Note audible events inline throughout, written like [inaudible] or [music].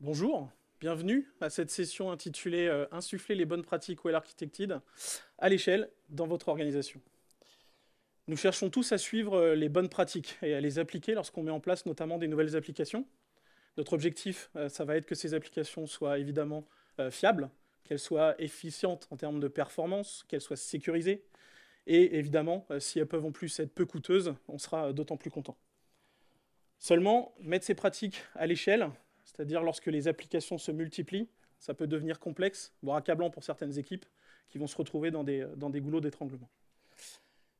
Bonjour, bienvenue à cette session intitulée euh, Insuffler les bonnes pratiques well Architected à l'échelle dans votre organisation. Nous cherchons tous à suivre euh, les bonnes pratiques et à les appliquer lorsqu'on met en place notamment des nouvelles applications. Notre objectif, euh, ça va être que ces applications soient évidemment fiables, qu'elles soient efficientes en termes de performance, qu'elles soient sécurisées. Et évidemment, si elles peuvent en plus être peu coûteuses, on sera d'autant plus content. Seulement, mettre ces pratiques à l'échelle, c'est-à-dire lorsque les applications se multiplient, ça peut devenir complexe, voire accablant pour certaines équipes qui vont se retrouver dans des, goulots d'étranglement.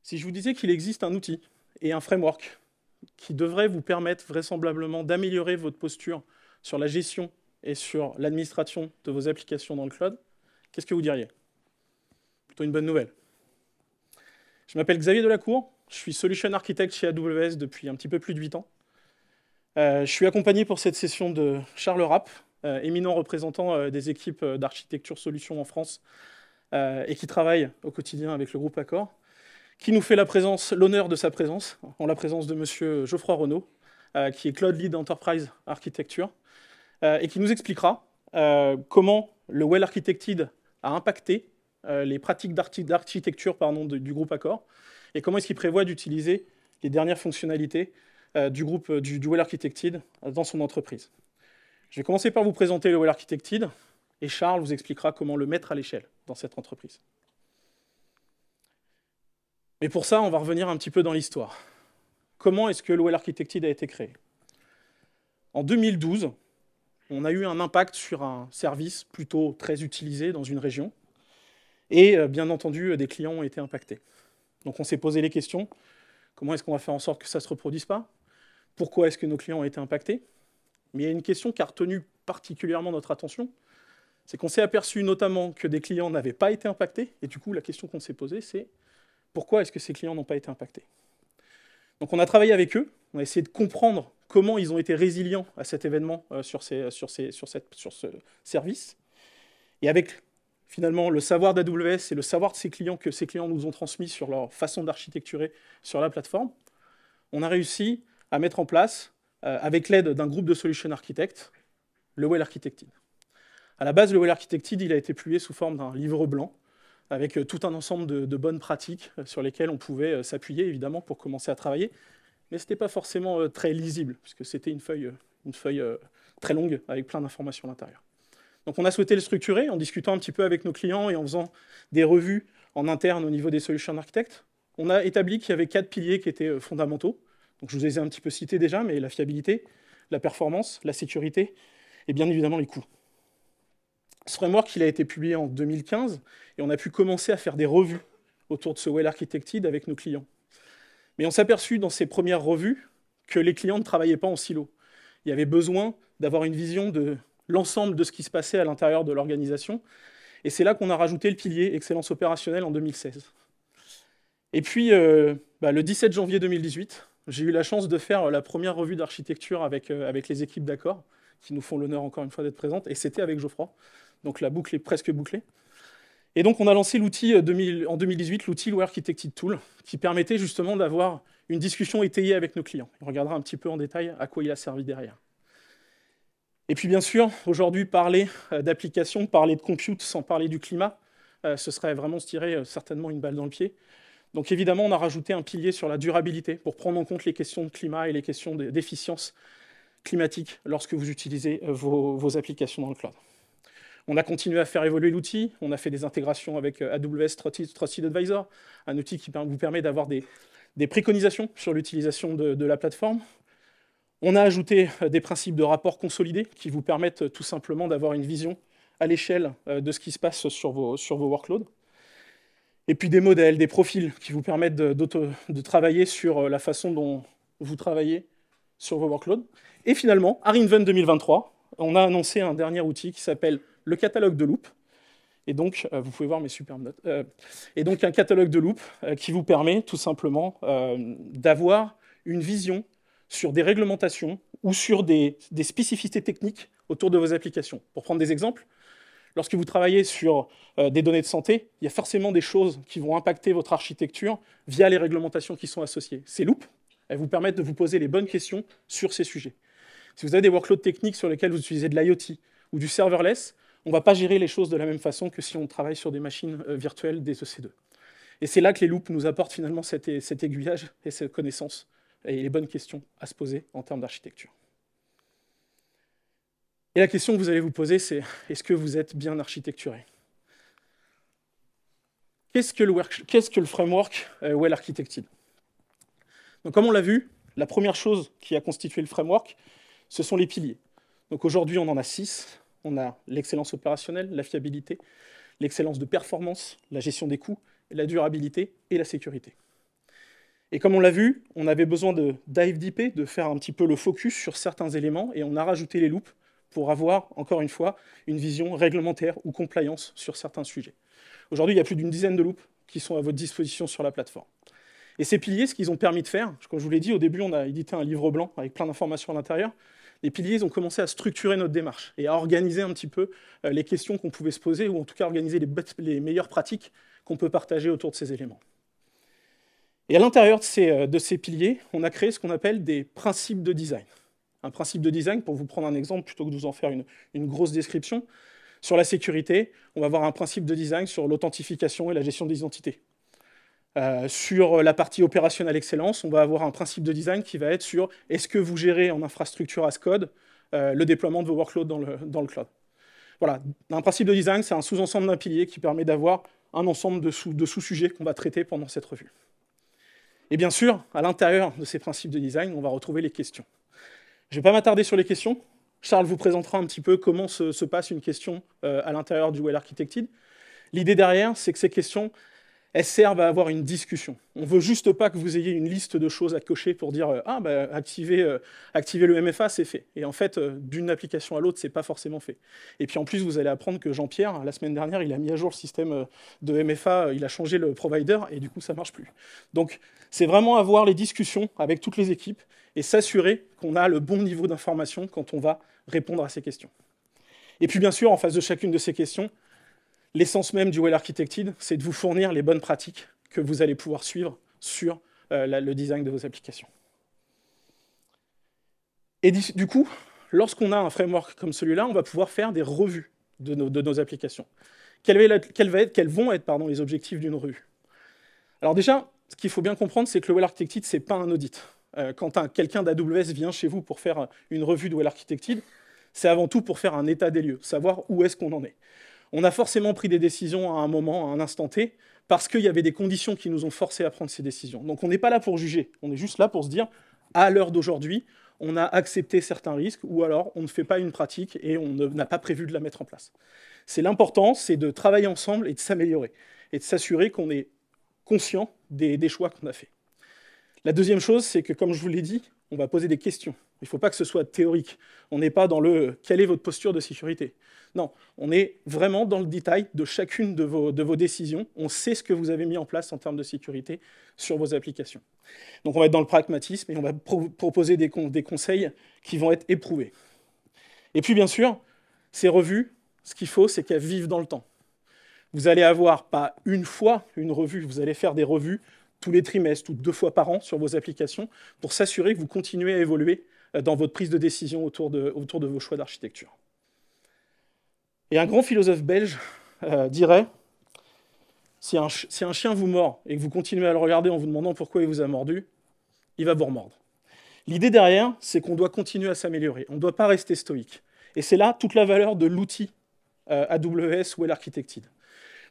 Si je vous disais qu'il existe un outil et un framework qui devrait vous permettre vraisemblablement d'améliorer votre posture sur la gestion et sur l'administration de vos applications dans le cloud, qu'est-ce que vous diriez Plutôt une bonne nouvelle. Je m'appelle Xavier Delacour, je suis solution architect chez AWS depuis un petit peu plus de 8 ans. Euh, je suis accompagné pour cette session de Charles Rapp, euh, éminent représentant euh, des équipes d'architecture solutions en France et qui travaille au quotidien avec le groupe Accor, qui nous fait l'honneur de sa présence, en la présence de M. Geoffroy Renault, qui est Cloud Lead Enterprise Architecture, et qui nous expliquera comment le Well Architected a impacté les pratiques d'architecture du groupe Accor et comment est-ce qu'il prévoit d'utiliser les dernières fonctionnalités euh, du groupe euh, du, Well Architected dans son entreprise. Je vais commencer par vous présenter le Well Architected et Charles vous expliquera comment le mettre à l'échelle dans cette entreprise. Mais pour ça, on va revenir un petit peu dans l'histoire. Comment est-ce que le well Architected a été créé En 2012, on a eu un impact sur un service plutôt très utilisé dans une région. Et euh, bien entendu, des clients ont été impactés. Donc on s'est posé les questions. Comment est-ce qu'on va faire en sorte que ça ne se reproduise pas pourquoi est-ce que nos clients ont été impactés Mais il y a une question qui a retenu particulièrement notre attention, c'est qu'on s'est aperçu notamment que des clients n'avaient pas été impactés, et du coup la question qu'on s'est posée c'est pourquoi est-ce que ces clients n'ont pas été impactés Donc on a travaillé avec eux, on a essayé de comprendre comment ils ont été résilients à cet événement euh, euh, sur ce service, et avec finalement le savoir d'AWS et le savoir de ces clients que ces clients nous ont transmis sur leur façon d'architecturer sur la plateforme, on a réussi à mettre en place, euh, avec l'aide d'un groupe de solution architectes, le Well Architected. À la base, le Well Architected, il a été publié sous forme d'un livre blanc, avec euh, tout un ensemble de, bonnes pratiques euh, sur lesquelles on pouvait s'appuyer, évidemment, pour commencer à travailler. Mais ce n'était pas forcément très lisible, puisque c'était une feuille, une feuille très longue, avec plein d'informations à l'intérieur. Donc on a souhaité le structurer en discutant un petit peu avec nos clients et en faisant des revues en interne au niveau des solutions architectes. On a établi qu'il y avait quatre piliers qui étaient fondamentaux je vous les ai un petit peu cités déjà, mais la fiabilité, la performance, la sécurité et bien évidemment les coûts. Ce framework, a été publié en 2015 et on a pu commencer à faire des revues autour de ce Well Architected avec nos clients. Mais on s'est aperçu dans ces premières revues que les clients ne travaillaient pas en silo. Il y avait besoin d'avoir une vision de l'ensemble de ce qui se passait à l'intérieur de l'organisation. Et c'est là qu'on a rajouté le pilier excellence opérationnelle en 2016. Et puis, euh, bah, le 17 janvier 2018, j'ai eu la chance de faire euh, la première revue d'architecture avec, euh, avec les équipes d'accord, qui nous font l'honneur encore une fois d'être présentes, et c'était avec Geoffroy. Donc la boucle est presque bouclée. Et donc on a lancé l'outil euh, en 2018, l'outil Low Architected Tool, qui permettait justement d'avoir une discussion étayée avec nos clients. On regardera un petit peu en détail à quoi il a servi derrière. Et puis bien sûr, aujourd'hui, parler d'application, parler de compute sans parler du climat, ce serait vraiment se tirer certainement une balle dans le pied. Donc évidemment, on a rajouté un pilier sur la durabilité pour prendre en compte les questions de climat et les questions d'efficience climatique lorsque vous utilisez euh, vos, applications dans le cloud. On a continué à faire évoluer l'outil, on a fait des intégrations avec euh, AWS Trusted Advisor, un outil qui vous permet d'avoir des, préconisations sur l'utilisation de, la plateforme. On a ajouté euh, des principes de rapport consolidés qui vous permettent tout simplement d'avoir une vision à l'échelle de ce qui se passe sur vos, sur vos workloads. Et puis des modèles, des profils qui vous permettent de, travailler sur euh, la façon dont vous travaillez sur vos workloads. Et finalement, à Reinvent 2023, on a annoncé un dernier outil qui s'appelle le catalogue de loop. Et donc, euh, vous pouvez voir mes superbes notes. Euh, et donc, un catalogue de loop qui vous permet tout simplement d'avoir une vision sur des réglementations ou sur des, spécificités techniques autour de vos applications. Pour prendre des exemples, Lorsque vous travaillez sur euh, des données de santé, il y a forcément des choses qui vont impacter votre architecture via les réglementations qui sont associées. Ces loops, elles vous permettent de vous poser les bonnes questions sur ces sujets. Si vous avez des workloads techniques sur lesquels vous utilisez de l'IoT ou du serverless, on ne va pas gérer les choses de la même façon que si on travaille sur des machines euh, virtuelles des EC2. Et c'est là que les loops nous apportent finalement cet aiguillage et cette connaissance et les bonnes questions à se poser en termes d'architecture. Et la question que vous allez vous poser, c'est est-ce que vous êtes bien architecturé Qu'est-ce que, le framework euh, Well Architected Donc, comme on l'a vu, la première chose qui a constitué le framework, ce sont les piliers. Donc aujourd'hui, on en a six. On a l'excellence opérationnelle, la fiabilité, l'excellence de performance, la gestion des coûts, la durabilité et la sécurité. Et comme on l'a vu, on avait besoin de dive deeper, de faire un petit peu le focus sur certains éléments, et on a rajouté les loops pour avoir, encore une fois, une vision réglementaire ou compliance sur certains sujets. Aujourd'hui, il y a plus d'une dizaine de loupes qui sont à votre disposition sur la plateforme. Et ces piliers, ce qu'ils ont permis de faire, comme je vous l'ai dit, au début, on a édité un livre blanc avec plein d'informations à l'intérieur. Les piliers, ont commencé à structurer notre démarche et à organiser un petit peu euh, les questions qu'on pouvait se poser, ou en tout cas organiser les, meilleures pratiques qu'on peut partager autour de ces éléments. Et à l'intérieur de ces euh, piliers, on a créé ce qu'on appelle des principes de design un principe de design, pour vous prendre un exemple, plutôt que de vous en faire une, grosse description. Sur la sécurité, on va avoir un principe de design sur l'authentification et la gestion des identités. Euh, sur la partie opérationnelle excellence, on va avoir un principe de design qui va être sur est-ce que vous gérez en infrastructure as code euh, le déploiement de vos workloads dans le, cloud. Voilà, un principe de design, c'est un sous-ensemble d'un pilier qui permet d'avoir un ensemble de sous-sujets qu'on va traiter pendant cette revue. Et bien sûr, à l'intérieur de ces principes de design, on va retrouver les questions. Je ne vais pas m'attarder sur les questions. Charles vous présentera un petit peu comment se, passe une question euh, à l'intérieur du Well Architected. L'idée derrière, c'est que ces questions, elles servent à avoir une discussion. On ne veut juste pas que vous ayez une liste de choses à cocher pour dire euh, Ah, ben, bah, activer, euh, activer, le MFA, c'est fait. Et en fait, d'une application à l'autre, ce n'est pas forcément fait. Et puis en plus, vous allez apprendre que Jean-Pierre, la semaine dernière, il a mis à jour le système de MFA, il a changé le provider, et du coup, ça ne marche plus. Donc, c'est vraiment avoir les discussions avec toutes les équipes et s'assurer qu'on a le bon niveau d'information quand on va répondre à ces questions. Et puis bien sûr, en face de chacune de ces questions, l'essence même du Well Architected, c'est de vous fournir les bonnes pratiques que vous allez pouvoir suivre sur euh, le design de vos applications. Et du coup, lorsqu'on a un framework comme celui-là, on va pouvoir faire des revues de nos, applications. Quels, vont être les objectifs d'une revue Alors déjà, ce qu'il faut bien comprendre, c'est que le Well Architected, ce n'est pas un audit. Euh, quand quelqu'un d'AWS vient chez vous pour faire une revue de Well Architected, c'est avant tout pour faire un état des lieux, savoir où est-ce qu'on en est. On a forcément pris des décisions à un moment, à un instant T, parce qu'il y avait des conditions qui nous ont forcés à prendre ces décisions. Donc on n'est pas là pour juger, on est juste là pour se dire, à l'heure d'aujourd'hui, on a accepté certains risques, ou alors on ne fait pas une pratique et on n'a pas prévu de la mettre en place. C'est l'important, c'est de travailler ensemble et de s'améliorer, et de s'assurer qu'on est conscient des, des choix qu'on a faits. La deuxième chose, c'est que, comme je vous l'ai dit, on va poser des questions. Il ne faut pas que ce soit théorique. On n'est pas dans le euh, quelle est votre posture de sécurité. Non, on est vraiment dans le détail de chacune de vos, décisions. On sait ce que vous avez mis en place en termes de sécurité sur vos applications. Donc on va être dans le pragmatisme et on va proposer des, des conseils qui vont être éprouvés. Et puis bien sûr, ces revues, ce qu'il faut, c'est qu'elles vivent dans le temps. Vous allez avoir pas une fois une revue, vous allez faire des revues tous les trimestres ou deux fois par an sur vos applications pour s'assurer que vous continuez à évoluer euh, dans votre prise de décision autour de, autour vos choix d'architecture. Et un grand philosophe belge euh, dirait, si un, chien vous mord et que vous continuez à le regarder en vous demandant pourquoi il vous a mordu, il va vous remordre. L'idée derrière, c'est qu'on doit continuer à s'améliorer, on ne doit pas rester stoïque. Et c'est là toute la valeur de l'outil euh, AWS ou Architected.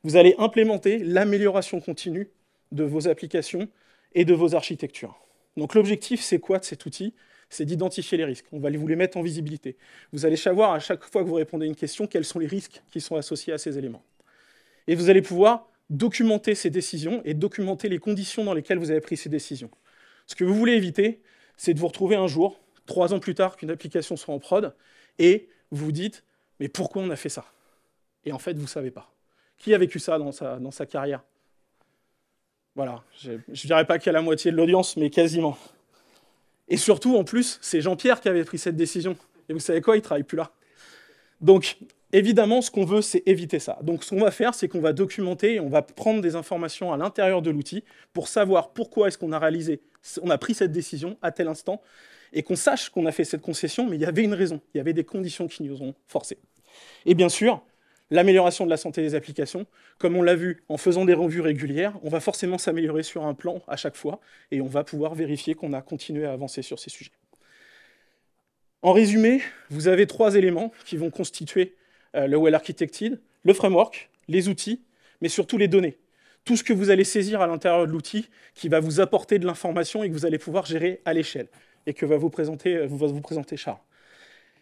Vous allez implémenter l'amélioration continue de vos applications et de vos architectures. Donc l'objectif, c'est quoi de cet outil C'est d'identifier les risques. On va vous les mettre en visibilité. Vous allez savoir à chaque fois que vous répondez à une question quels sont les risques qui sont associés à ces éléments. Et vous allez pouvoir documenter ces décisions et documenter les conditions dans lesquelles vous avez pris ces décisions. Ce que vous voulez éviter, c'est de vous retrouver un jour, trois ans plus tard, qu'une application soit en prod, et vous dites, mais pourquoi on a fait ça Et en fait, vous ne savez pas. Qui a vécu ça dans sa, dans sa carrière voilà, je ne dirais pas qu'il y a la moitié de l'audience, mais quasiment. Et surtout, en plus, c'est Jean-Pierre qui avait pris cette décision. Et vous savez quoi, il ne travaille plus là. Donc, évidemment, ce qu'on veut, c'est éviter ça. Donc, ce qu'on va faire, c'est qu'on va documenter on va prendre des informations à l'intérieur de l'outil pour savoir pourquoi est-ce qu'on a réalisé, on a pris cette décision à tel instant, et qu'on sache qu'on a fait cette concession, mais il y avait une raison, il y avait des conditions qui nous ont forcés. Et bien sûr, l'amélioration de la santé des applications. Comme on l'a vu, en faisant des revues régulières, on va forcément s'améliorer sur un plan à chaque fois et on va pouvoir vérifier qu'on a continué à avancer sur ces sujets. En résumé, vous avez trois éléments qui vont constituer euh, le Well Architected, le framework, les outils, mais surtout les données. Tout ce que vous allez saisir à l'intérieur de l'outil qui va vous apporter de l'information et que vous allez pouvoir gérer à l'échelle et que va vous présenter, euh, va vous présenter Charles.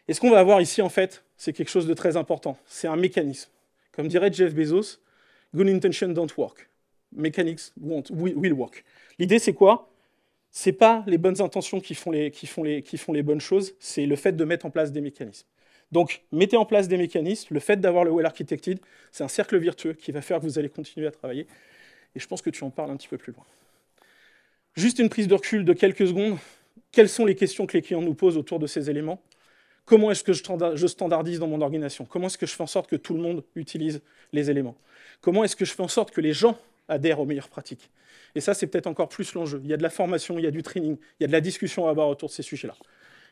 Et ce qu'on va avoir ici, en fait, c'est quelque chose de très important. C'est un mécanisme. Comme dirait Jeff Bezos, good intentions don't work. Mechanics won't, will work. L'idée, c'est quoi Ce C'est pas les bonnes intentions qui font les, qui font les, qui font les bonnes choses, c'est le fait de mettre en place des mécanismes. Donc, mettez en place des mécanismes. Le fait d'avoir le well architected, c'est un cercle virtueux qui va faire que vous allez continuer à travailler. Et je pense que tu en parles un petit peu plus loin. Juste une prise de recul de quelques secondes. Quelles sont les questions que les clients nous posent autour de ces éléments Comment est-ce que je standardise dans mon organisation Comment est-ce que je fais en sorte que tout le monde utilise les éléments Comment est-ce que je fais en sorte que les gens adhèrent aux meilleures pratiques Et ça, c'est peut-être encore plus l'enjeu. Il y a de la formation, il y a du training, il y a de la discussion à avoir autour de ces sujets-là.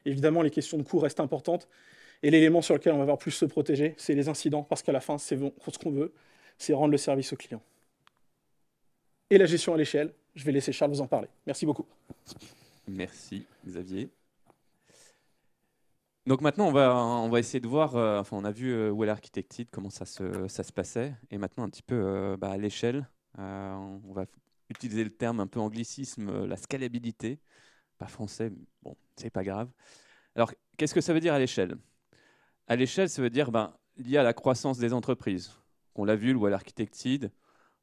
Évidemment, les questions de coût restent importantes. Et l'élément sur lequel on va avoir plus se protéger, c'est les incidents, parce qu'à la fin, c'est ce qu'on veut, c'est rendre le service au client. Et la gestion à l'échelle, je vais laisser Charles vous en parler. Merci beaucoup. Merci, Xavier. Donc maintenant, on va, essayer de voir, euh, enfin on a vu Well euh, où est comment ça se, passait, et maintenant un petit peu euh, bah, à l'échelle, on va utiliser le terme un peu anglicisme, la scalabilité, pas français, mais bon, c'est pas grave. Alors, qu'est-ce que ça veut dire à l'échelle À l'échelle, ça veut dire ben, lié à la croissance des entreprises. On l'a vu, où Well Architected,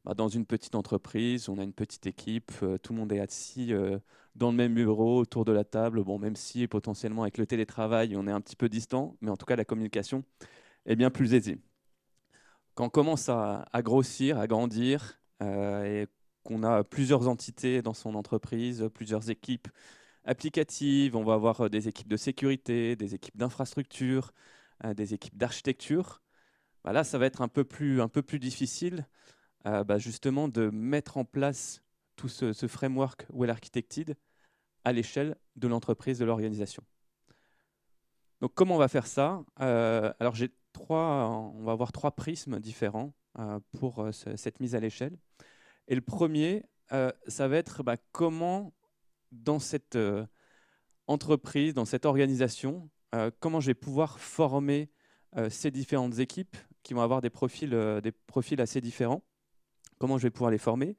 bah, dans une petite entreprise, on a une petite équipe, euh, tout le monde est assis euh, dans le même bureau, autour de la table. Bon, même si potentiellement avec le télétravail, on est un petit peu distant, mais en tout cas, la communication est bien plus aisée. Quand on commence à, grossir, à grandir, euh, et qu'on a plusieurs entités dans son entreprise, plusieurs équipes applicatives, on va avoir des équipes de sécurité, des équipes d'infrastructure, des équipes d'architecture. Bah, là, ça va être un un peu plus difficile euh, bah, justement de mettre en place tout ce, framework well architected à l'échelle de l'entreprise, de l'organisation. Donc comment on va faire ça euh, Alors j'ai trois, on va avoir trois prismes différents euh, pour cette mise à l'échelle. Et le premier, ça va être bah, comment dans cette entreprise, dans cette organisation, comment je vais pouvoir former ces différentes équipes qui vont avoir des profils, des profils assez différents comment je vais pouvoir les former,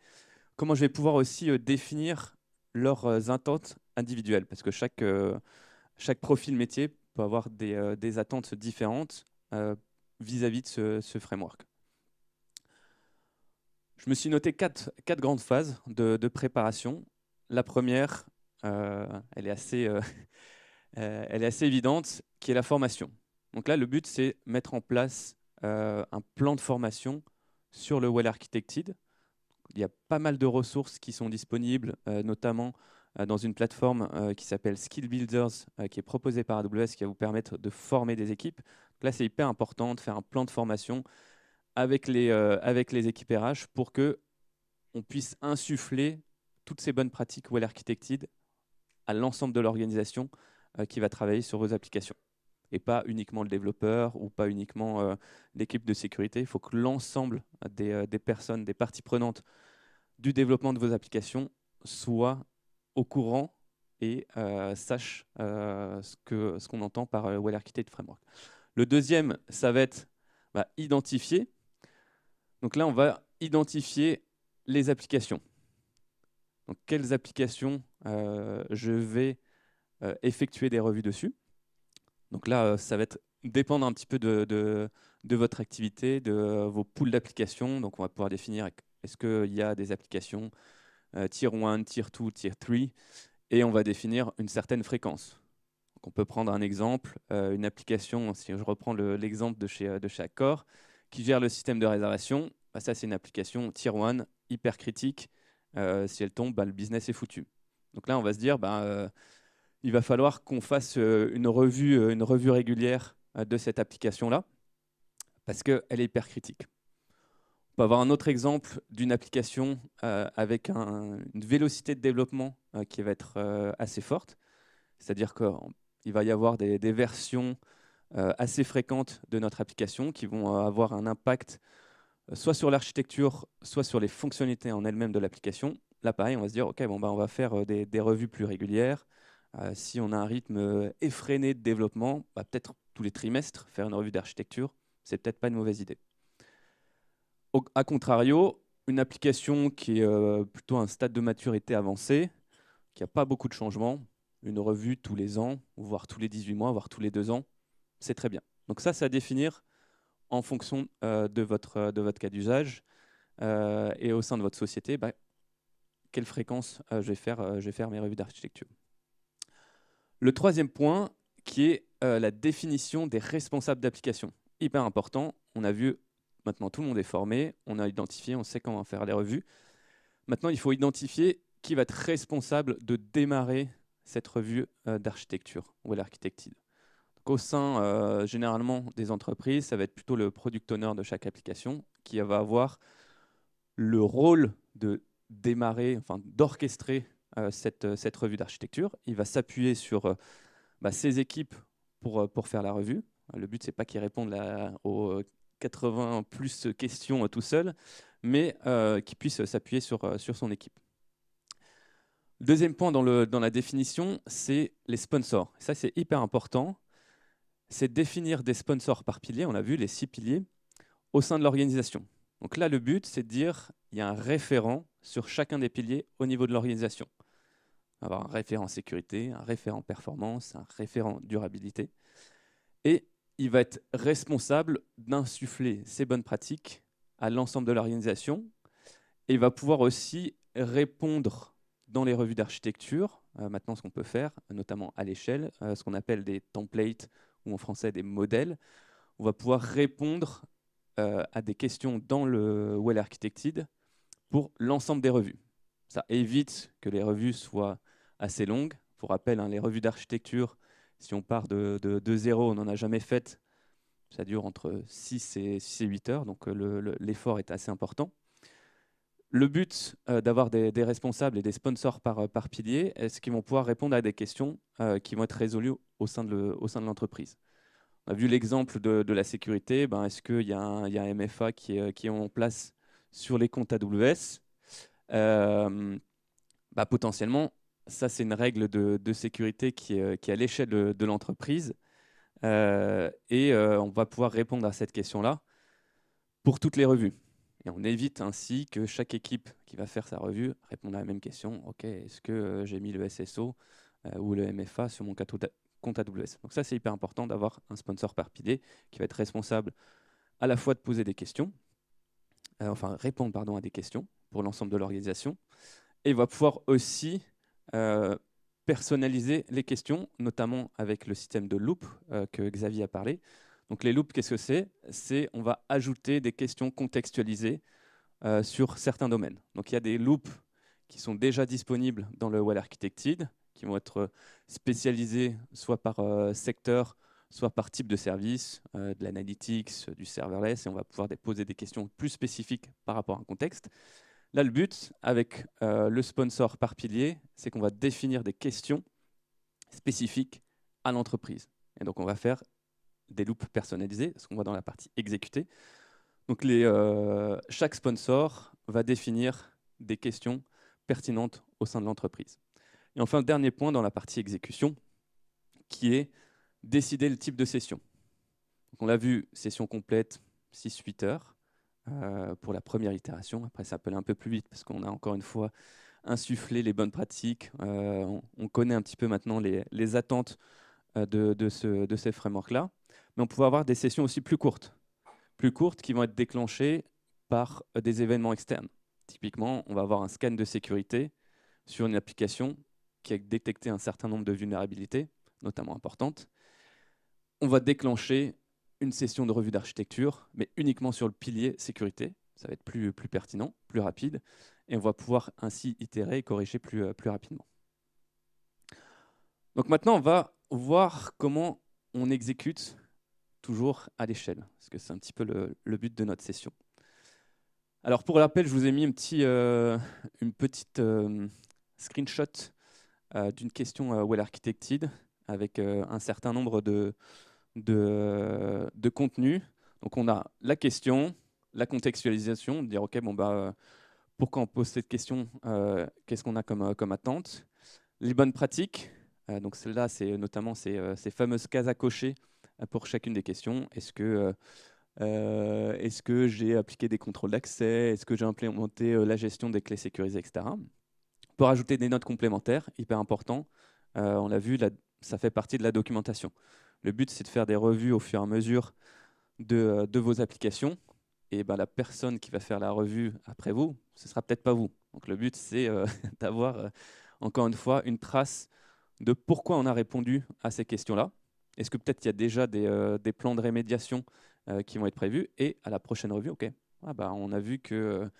comment je vais pouvoir aussi euh, définir leurs euh, attentes individuelles, parce que chaque, euh, chaque profil métier peut avoir des, attentes différentes vis-à-vis de ce, framework. Je me suis noté quatre, grandes phases de, préparation. La première, elle, est assez, [laughs] elle est assez évidente, qui est la formation. Donc là, le but, c'est mettre en place un plan de formation sur le Well Architected. Il y a pas mal de ressources qui sont disponibles, euh, notamment euh, dans une plateforme euh, qui s'appelle Skill Builders, qui est proposée par AWS, qui va vous permettre de former des équipes. là, c'est hyper important de faire un plan de formation avec les, avec les équipes RH pour que on puisse insuffler toutes ces bonnes pratiques Well Architected à l'ensemble de l'organisation qui va travailler sur vos applications et pas uniquement le développeur ou pas uniquement euh, l'équipe de sécurité. Il faut que l'ensemble euh, des, personnes, des parties prenantes du développement de vos applications soient au courant et euh, sachent ce qu'on entend par Well Architect Framework. Le deuxième, ça va être bah, identifier. Donc là, on va identifier les applications. Donc, quelles applications je vais effectuer des revues dessus donc là, euh, ça va être dépendre un petit peu de, votre activité, de euh, vos pools d'applications. Donc on va pouvoir définir est-ce qu'il y a des applications euh, tier 1, tier 2, tier 3, et on va définir une certaine fréquence. on peut prendre un exemple, une application, si je reprends l'exemple de, chez, de Accor, qui gère le système de réservation, bah, ça c'est une application tier 1, hyper critique, si elle tombe, bah, le business est foutu. Donc là on va se dire, bah, il va falloir qu'on fasse euh, une revue, euh, une revue régulière euh, de cette application-là, parce qu'elle est hyper critique. On peut avoir un autre exemple d'une application avec une vélocité de développement qui va être assez forte, c'est-à-dire qu'il va y avoir des, versions assez fréquentes de notre application qui vont avoir un impact soit sur l'architecture, soit sur les fonctionnalités en elles-mêmes de l'application. Là, pareil, on va se dire, OK, bon, bah, on va faire des revues plus régulières, euh, si on a un rythme euh, effréné de développement, bah, peut-être tous les trimestres, faire une revue d'architecture, c'est peut-être pas une mauvaise idée. a contrario, une application qui est euh, plutôt à un stade de maturité avancé, qui n'a pas beaucoup de changements, une revue tous les ans, voire tous les 18 mois, voire tous les deux ans, c'est très bien. Donc ça, c'est à définir en fonction de, votre, de votre cas d'usage et au sein de votre société, bah, quelle fréquence je, vais faire, je vais faire mes revues d'architecture. Le troisième point qui est euh, la définition des responsables d'application. Hyper important, on a vu, maintenant tout le monde est formé, on a identifié, on sait comment faire les revues. Maintenant, il faut identifier qui va être responsable de démarrer cette revue euh, d'architecture, ou l'architectile. Au sein, euh, généralement, des entreprises, ça va être plutôt le product owner de chaque application qui va avoir le rôle de démarrer, enfin d'orchestrer euh, euh, cette, revue d'architecture. Il va s'appuyer sur euh, bah, ses équipes pour, faire la revue. Le but, c'est pas qu'il réponde aux 80 plus questions tout seul, mais qu'il puisse s'appuyer sur, son équipe. Deuxième point dans, dans la définition, c'est les sponsors. Ça, c'est hyper important. C'est définir des sponsors par pilier, on l'a vu les six piliers, au sein de l'organisation. Donc là, le but, c'est de dire, il y a un référent sur chacun des piliers au niveau de l'organisation avoir un référent sécurité, un référent performance, un référent durabilité. Et il va être responsable d'insuffler ces bonnes pratiques à l'ensemble de l'organisation et il va pouvoir aussi répondre dans les revues d'architecture, euh, maintenant ce qu'on peut faire, notamment à l'échelle, euh, ce qu'on appelle des templates ou en français des modèles, on va pouvoir répondre euh, à des questions dans le Well Architected pour l'ensemble des revues. Ça évite que les revues soient assez longue. Pour rappel, hein, les revues d'architecture, si on part de, de, zéro, on n'en a jamais fait. Ça dure entre 6 et, 6 et 8 heures, donc euh, l'effort est assez important. Le but euh, d'avoir des, responsables et des sponsors par, euh, par pilier, est-ce qu'ils vont pouvoir répondre à des questions qui vont être résolues au sein de l'entreprise On a vu l'exemple de, de, la sécurité. Ben, est-ce qu'il y, y, a un MFA qui est, qui est, en place sur les comptes AWS euh, ben, potentiellement, ça, c'est une règle de, sécurité qui est, qui à l'échelle de, l'entreprise. Euh, et euh, on va pouvoir répondre à cette question-là pour toutes les revues. Et on évite ainsi que chaque équipe qui va faire sa revue réponde à la même question. OK, est-ce que euh, j'ai mis le SSO ou le MFA sur mon compte AWS Donc ça, c'est hyper important d'avoir un sponsor par PID qui va être responsable à la fois de poser des questions, enfin répondre pardon, à des questions pour l'ensemble de l'organisation, et va pouvoir aussi euh, personnaliser les questions, notamment avec le système de loop euh, que Xavier a parlé. Donc les loops, qu'est-ce que c'est C'est on va ajouter des questions contextualisées euh, sur certains domaines. Donc il y a des loops qui sont déjà disponibles dans le Well Architected, qui vont être spécialisés soit par secteur, soit par type de service, de l'analytics, du serverless, et on va pouvoir poser des questions plus spécifiques par rapport à un contexte. Là, le but avec euh, le sponsor par pilier, c'est qu'on va définir des questions spécifiques à l'entreprise. Et donc, on va faire des loops personnalisés, ce qu'on voit dans la partie exécutée. Donc, euh, chaque sponsor va définir des questions pertinentes au sein de l'entreprise. Et enfin, dernier point dans la partie exécution, qui est décider le type de session. on l'a vu, session complète, 6-8 heures. Euh, pour la première itération. Après, ça peut aller un peu plus vite parce qu'on a encore une fois insufflé les bonnes pratiques. Euh, on, connaît un petit peu maintenant les, attentes euh, de, de ces frameworks-là. Mais on pourrait avoir des sessions aussi plus courtes, plus courtes qui vont être déclenchées par des événements externes. Typiquement, on va avoir un scan de sécurité sur une application qui a détecté un certain nombre de vulnérabilités, notamment importantes. On va déclencher une session de revue d'architecture, mais uniquement sur le pilier sécurité. Ça va être plus, plus pertinent, plus rapide, et on va pouvoir ainsi itérer et corriger plus, euh, rapidement. Donc maintenant, on va voir comment on exécute toujours à l'échelle, parce que c'est un petit peu le, but de notre session. Alors pour l'appel, je vous ai mis un petit, euh, une petite euh, screenshot d'une question Well Architected avec un certain nombre de, de, contenu. Donc on a la question, la contextualisation, dire ok bon bah euh, pourquoi on pose cette question, euh, qu'est-ce qu'on a comme, euh, comme attente, les bonnes pratiques. donc celle-là c'est notamment ces, fameuses cases à cocher pour chacune des questions. Est-ce que est que j'ai appliqué des contrôles d'accès Est-ce que j'ai implémenté la gestion des clés sécurisées, etc. Pour ajouter des notes complémentaires, hyper important, on l'a vu, ça fait partie de la documentation. Le but, c'est de faire des revues au fur et à mesure de, vos applications. Et ben, la personne qui va faire la revue après vous, ce ne sera peut-être pas vous. Donc le but, c'est euh, [laughs] d'avoir, euh, encore une fois, une trace de pourquoi on a répondu à ces questions-là. Est-ce que peut-être il y a déjà des, euh, plans de rémédiation qui vont être prévus Et à la prochaine revue, OK, ah ben, on a vu qu'on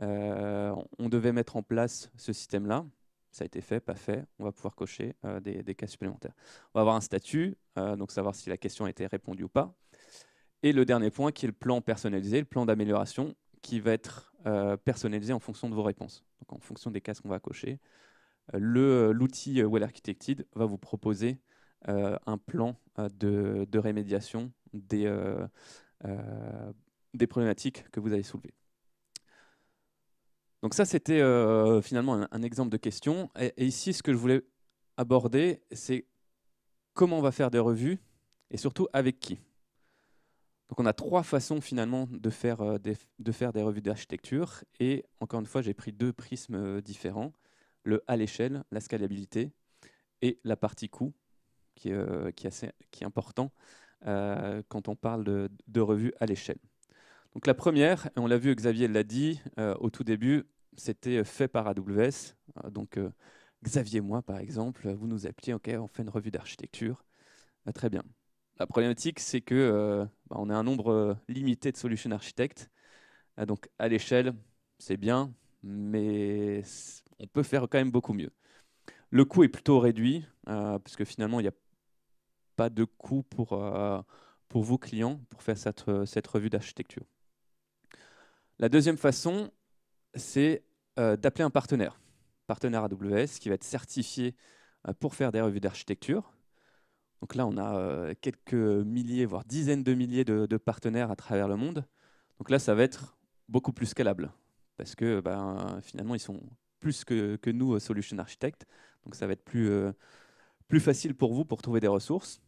on devait mettre en place ce système-là ça a été fait, pas fait, on va pouvoir cocher euh, des, cas supplémentaires. On va avoir un statut, euh, donc savoir si la question a été répondue ou pas. Et le dernier point qui est le plan personnalisé, le plan d'amélioration qui va être euh, personnalisé en fonction de vos réponses, donc en fonction des cas qu'on va cocher. L'outil Well Architected va vous proposer un plan de, rémédiation des, des problématiques que vous avez soulevées. Donc ça, c'était euh, finalement un, exemple de question. Et, ici, ce que je voulais aborder, c'est comment on va faire des revues et surtout avec qui. Donc on a trois façons finalement de faire, euh, des, de faire des revues d'architecture. Et encore une fois, j'ai pris deux prismes euh, différents. Le à l'échelle, la scalabilité, et la partie coût, qui, qui, est, assez, qui est important quand on parle de, revues à l'échelle. Donc la première, et on l'a vu, Xavier l'a dit au tout début, c'était euh, fait par AWS. Euh, donc, euh, Xavier et moi, par exemple, vous nous appelez, OK, on fait une revue d'architecture. très bien. La problématique, c'est que bah, on a un nombre limité de solutions architectes. donc, à l'échelle, c'est bien, mais on peut faire quand même beaucoup mieux. Le coût est plutôt réduit, puisque parce que finalement, il n'y a pas de coût pour, pour vos clients pour faire cette, cette revue d'architecture. La deuxième façon, c'est euh, d'appeler un partenaire, partenaire AWS, qui va être certifié euh, pour faire des revues d'architecture. Donc là, on a euh, quelques milliers, voire dizaines de milliers de, partenaires à travers le monde. Donc là, ça va être beaucoup plus scalable, parce que ben, finalement, ils sont plus que, nous, Solution Architect. Donc ça va être plus, plus facile pour vous pour trouver des ressources.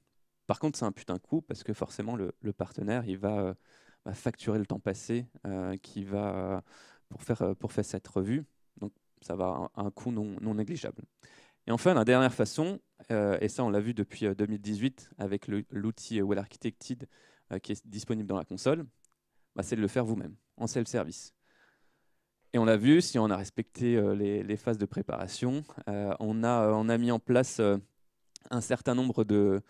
Par contre, c'est un putain de parce que forcément, le, partenaire, il va, va, bah, facturer le temps passé, qui va pour faire, euh, pour faire cette revue. Donc ça va à un coût non, non négligeable. Et enfin, la dernière façon, euh, et ça on l'a vu depuis 2018 euh, avec l'outil Well Architected qui est disponible dans la console, bah, c'est de le faire vous-même, en self-service. Et on l'a vu, si on a respecté les, phases de préparation, on, a, on a mis en place un certain nombre de,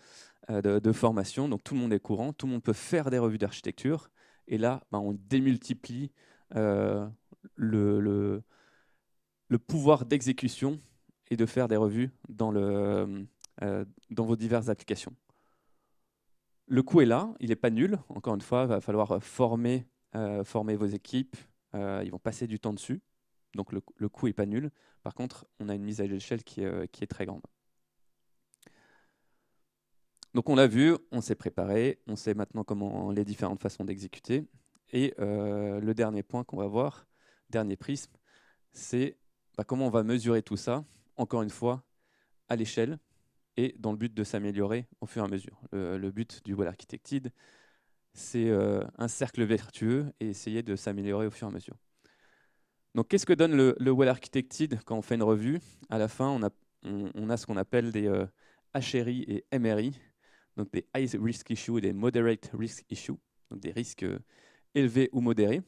de, formations, donc tout le monde est courant, tout le monde peut faire des revues d'architecture, et là, bah, on démultiplie le, le, pouvoir d'exécution et de faire des revues dans, le, euh, dans vos diverses applications. Le coût est là, il n'est pas nul. Encore une fois, il va falloir former, euh, former vos équipes. Euh, ils vont passer du temps dessus. Donc le, coût n'est pas nul. Par contre, on a une mise à l'échelle qui, qui, est très grande. Donc on l'a vu, on s'est préparé, on sait maintenant comment les différentes façons d'exécuter. Et le dernier point qu'on va voir, dernier prisme, c'est bah, comment on va mesurer tout ça, encore une fois, à l'échelle et dans le but de s'améliorer au fur et à mesure. Le, but du Well Architected, c'est euh, un cercle vertueux et essayer de s'améliorer au fur et à mesure. Donc, qu'est-ce que donne le, Well Architected quand on fait une revue À la fin, on a, on, ce qu'on appelle des HRI euh, et MRI, donc des High Risk Issues et des Moderate Risk Issues, donc des risques euh, élevés ou modérés.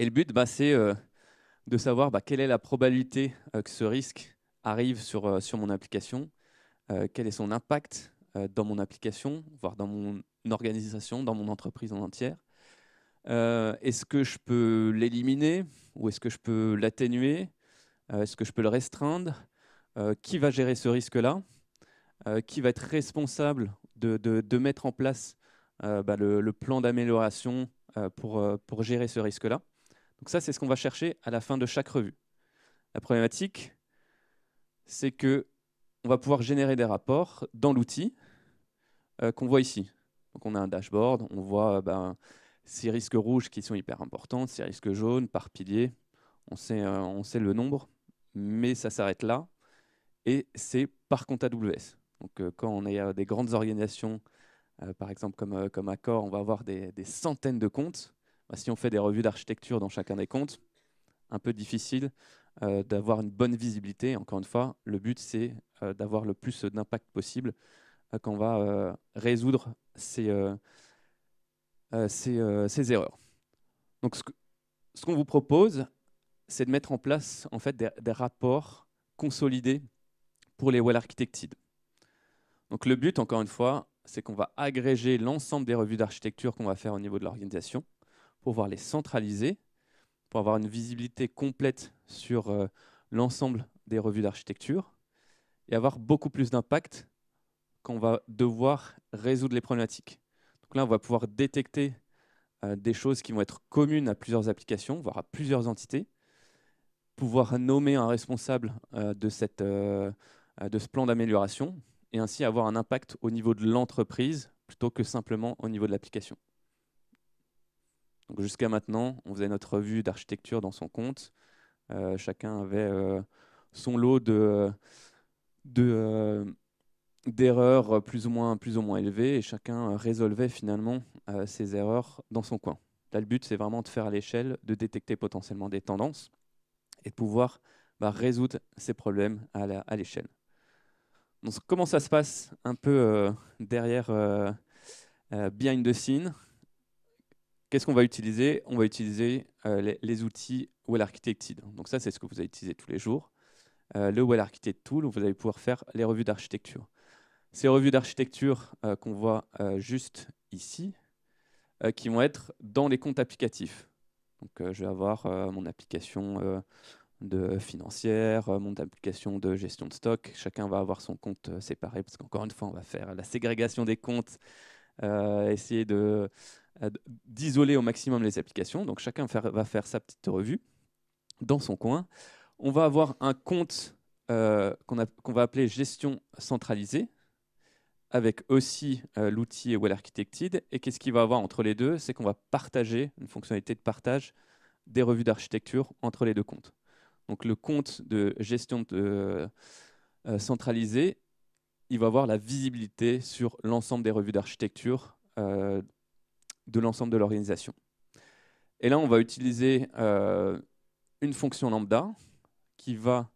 Et le but, bah, c'est euh, de savoir bah, quelle est la probabilité euh, que ce risque arrive sur, euh, sur mon application, quel est son impact dans mon application, voire dans mon organisation, dans mon entreprise en entière. est-ce que je peux l'éliminer ou est-ce que je peux l'atténuer Est-ce que je peux le restreindre Qui va gérer ce risque-là Qui va être responsable de, mettre en place bah, le, le, plan d'amélioration pour, pour gérer ce risque-là donc ça, c'est ce qu'on va chercher à la fin de chaque revue. La problématique, c'est que on va pouvoir générer des rapports dans l'outil euh, qu'on voit ici. Donc on a un dashboard, on voit euh, ben, ces risques rouges qui sont hyper importants, ces risques jaunes par pilier, on sait, euh, le nombre, mais ça s'arrête là. Et c'est par compte AWS. Donc quand on a des grandes organisations, par exemple comme, Accor, on va avoir des centaines de comptes bah, si on fait des revues d'architecture dans chacun des comptes, un peu difficile euh, d'avoir une bonne visibilité. Encore une fois, le but, c'est euh, d'avoir le plus d'impact possible euh, quand on va résoudre ces, erreurs. Donc, ce, qu'on vous propose, c'est de mettre en place en fait, des, des rapports consolidés pour les well architected. Donc, le but, encore une fois, c'est qu'on va agréger l'ensemble des revues d'architecture qu'on va faire au niveau de l'organisation pour pouvoir les centraliser, pour avoir une visibilité complète sur euh, l'ensemble des revues d'architecture et avoir beaucoup plus d'impact quand on va devoir résoudre les problématiques. Donc là, on va pouvoir détecter euh, des choses qui vont être communes à plusieurs applications, voire à plusieurs entités, pouvoir nommer un responsable euh, de, cette, de ce plan d'amélioration et ainsi avoir un impact au niveau de l'entreprise plutôt que simplement au niveau de l'application jusqu'à maintenant, on faisait notre revue d'architecture dans son compte. Euh, chacun avait euh, son lot euh, d'erreurs plus ou moins élevées et chacun résolvait finalement ses erreurs dans son coin. Là, le but, c'est vraiment de faire à l'échelle, de détecter potentiellement des tendances et de pouvoir bah, résoudre ces problèmes à, l'échelle. comment ça se passe un peu derrière behind the scene Qu'est-ce qu'on va utiliser On va utiliser euh, les, outils Well Architected. Donc ça, c'est ce que vous allez utiliser tous les jours. Euh, le Well Architected Tool, vous allez pouvoir faire les revues d'architecture. Ces revues d'architecture euh, qu'on voit juste ici, qui vont être dans les comptes applicatifs. Donc, je vais avoir mon application de financière, mon application de gestion de stock. Chacun va avoir son compte séparé parce qu'encore une fois, on va faire la ségrégation des comptes, essayer de d'isoler au maximum les applications. Donc chacun va faire sa petite revue dans son coin. On va avoir un compte euh, qu'on va appeler gestion centralisée avec aussi euh, l'outil Well Architected. Et qu'est-ce qu'il va avoir entre les deux C'est qu'on va partager une fonctionnalité de partage des revues d'architecture entre les deux comptes. Donc le compte de gestion euh, centralisée, il va avoir la visibilité sur l'ensemble des revues d'architecture de l'ensemble de l'organisation. Et là, on va utiliser euh, une fonction lambda qui va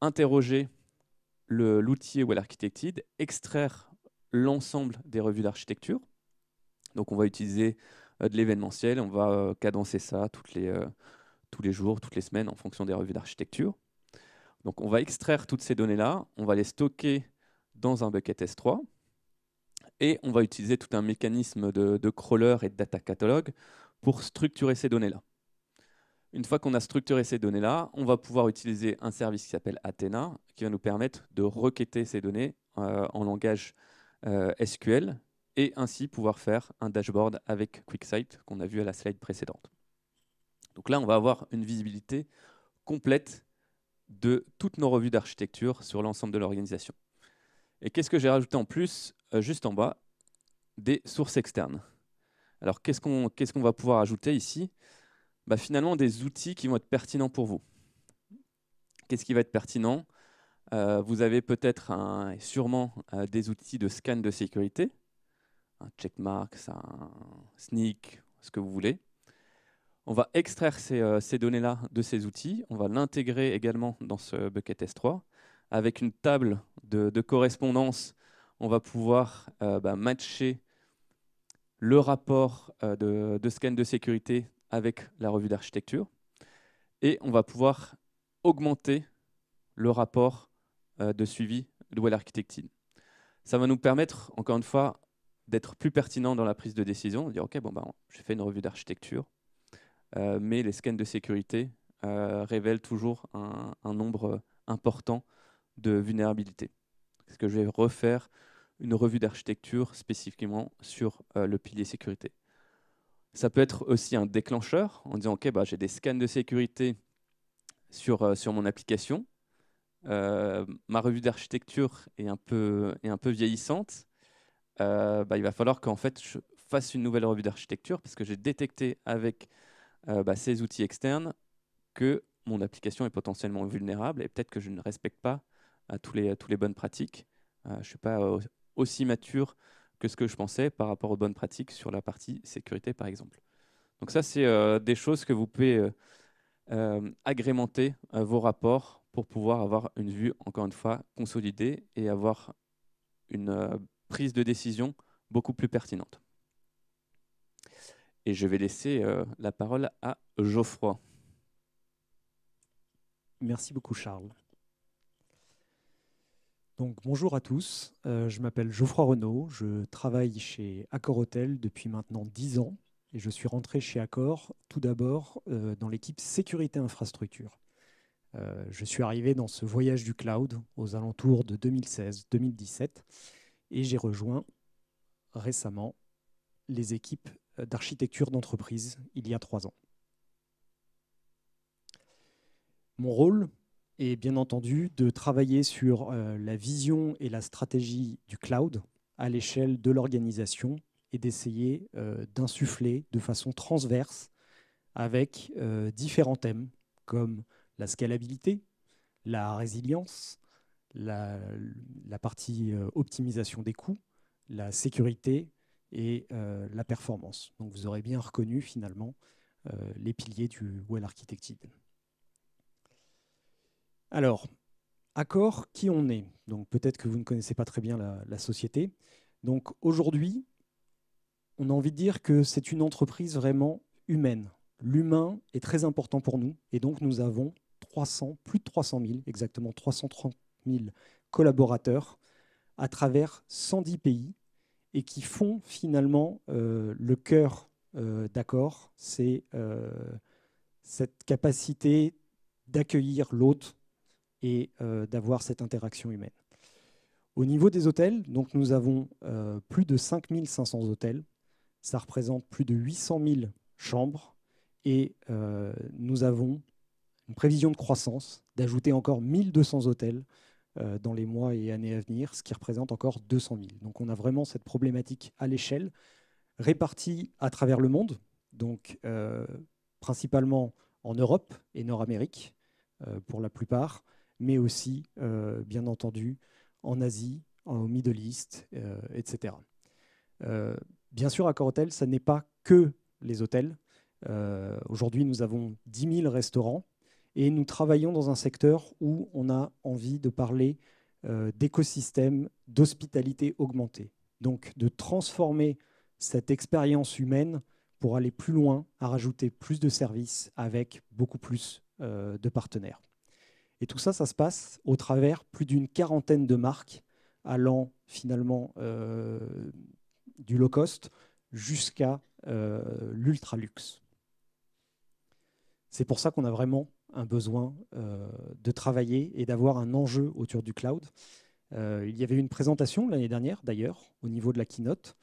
interroger l'outil Well Architected, extraire l'ensemble des revues d'architecture. Donc on va utiliser euh, de l'événementiel, on va euh, cadencer ça les, tous les jours, toutes les semaines en fonction des revues d'architecture. Donc on va extraire toutes ces données-là, on va les stocker dans un bucket S3 et on va utiliser tout un mécanisme de, crawler et de data catalogue pour structurer ces données-là. Une fois qu'on a structuré ces données-là, on va pouvoir utiliser un service qui s'appelle Athena, qui va nous permettre de requêter ces données euh, en langage euh, SQL et ainsi pouvoir faire un dashboard avec QuickSight qu'on a vu à la slide précédente. Donc là, on va avoir une visibilité complète de toutes nos revues d'architecture sur l'ensemble de l'organisation. Et qu'est-ce que j'ai rajouté en plus, euh, juste en bas Des sources externes. Alors, qu'est-ce qu'on va pouvoir ajouter ici bah, Finalement, des outils qui vont être pertinents pour vous. Qu'est-ce qui va être pertinent euh, Vous avez peut-être sûrement euh, des outils de scan de sécurité, un checkmark, un sneak, ce que vous voulez. On va extraire ces données-là de ces outils. On va l'intégrer également dans ce bucket S3 avec une table de, correspondance, on va pouvoir euh, bah, matcher le rapport euh, de, scan de sécurité avec la revue d'architecture et on va pouvoir augmenter le rapport euh, de suivi de Well Architected. Ça va nous permettre, encore une fois, d'être plus pertinent dans la prise de décision, de dire ok, bon, bah, j'ai fait une revue d'architecture, mais les scans de sécurité révèlent toujours un nombre important de vulnérabilité. Parce que je vais refaire une revue d'architecture spécifiquement sur euh, le pilier sécurité. Ça peut être aussi un déclencheur en disant ok bah, j'ai des scans de sécurité sur, euh, sur mon application. Euh, ma revue d'architecture est un peu est un peu vieillissante. Bah, il va falloir qu'en fait je fasse une nouvelle revue d'architecture parce que j'ai détecté avec bah, ces outils externes que mon application est potentiellement vulnérable et peut-être que je ne respecte pas à, tous les, toutes les bonnes pratiques. Euh, je ne suis pas euh, aussi mature que ce que je pensais par rapport aux bonnes pratiques sur la partie sécurité, par exemple. Donc ça, c'est euh, des choses que vous pouvez agrémenter vos rapports pour pouvoir avoir une vue, encore une fois, consolidée et avoir une prise de décision beaucoup plus pertinente. Et je vais laisser la parole à Geoffroy. Merci beaucoup Charles bonjour à tous, euh, je m'appelle Geoffroy Renaud, je travaille chez Accor Hotel depuis maintenant 10 ans et je suis rentré chez Accor tout d'abord euh, dans l'équipe sécurité infrastructure. Euh, je suis arrivé dans ce voyage du cloud aux alentours de 2016-2017 et j'ai rejoint récemment les équipes d'architecture d'entreprise il y a trois ans. Mon rôle, et bien entendu de travailler sur euh, la vision et la stratégie du cloud à l'échelle de l'organisation et d'essayer euh, d'insuffler de façon transverse avec euh, différents thèmes comme la scalabilité, la résilience, la, la partie optimisation des coûts, la sécurité et la performance. Donc vous aurez bien reconnu finalement les piliers du Well Architected. Alors, Accor, qui on est Donc peut-être que vous ne connaissez pas très bien la, société. Donc aujourd'hui, on a envie de dire que c'est une entreprise vraiment humaine. L'humain est très important pour nous et donc nous avons 300, plus de 300 000, exactement 330 000 collaborateurs à travers 110 pays et qui font finalement euh, le cœur euh, d'Accor, d'accord, c'est euh, cette capacité d'accueillir l'autre, et euh, d'avoir cette interaction humaine. Au niveau des hôtels, donc nous avons euh, plus de 5500 hôtels, ça représente plus de 800 000 chambres et euh, nous avons une prévision de croissance d'ajouter encore 1200 hôtels dans les mois et années à venir, ce qui représente encore 200 000. Donc on a vraiment cette problématique à l'échelle, répartie à travers le monde, donc principalement en Europe et Nord-Amérique pour la plupart, mais aussi, euh, bien entendu, en Asie, au Middle East, euh, etc. Euh, bien sûr, à Hotel, ça n'est pas que les hôtels. Aujourd'hui, nous avons 10 000 restaurants et nous travaillons dans un secteur où on a envie de parler d'écosystème, d'hospitalité augmentée. Donc de transformer cette expérience humaine pour aller plus loin, à rajouter plus de services avec beaucoup plus de partenaires. Et tout ça, ça se passe au travers plus d'une quarantaine de marques allant finalement euh, du low cost jusqu'à euh, l'ultra luxe. C'est pour ça qu'on a vraiment un besoin euh, de travailler et d'avoir un enjeu autour du cloud. il y avait une présentation l'année dernière, d'ailleurs, au niveau de la keynote.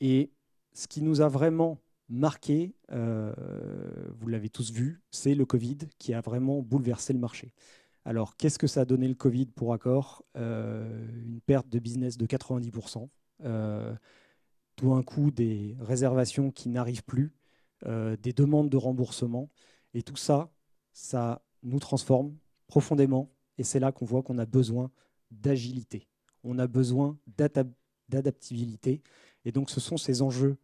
et ce qui nous a vraiment marqué, euh, vous l'avez tous vu, c'est le Covid qui a vraiment bouleversé le marché. Alors, qu'est-ce que ça a donné le Covid pour Accor euh, Une perte de business de 90%, euh, tout un coup des réservations qui n'arrivent plus, des demandes de remboursement, et tout ça, ça nous transforme profondément, et c'est là qu'on voit qu'on a besoin d'agilité, on a besoin d'adaptabilité, et donc ce sont ces enjeux